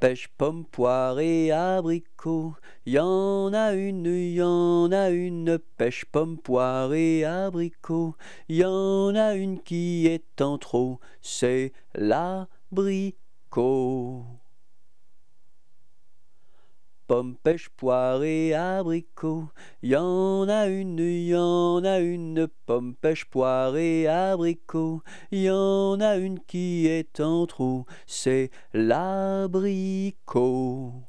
Pêche, pomme, poire et abricot. Y en a une, y a une. Pêche, pomme, poire et abricot. Y en a une qui est en trop. C'est l'abricot. Pomme, pêche, poire et abricots. Y en a une, y en a une, pomme, pêche, poire et abricots. Y en a une qui est en trou, c'est l'abricot.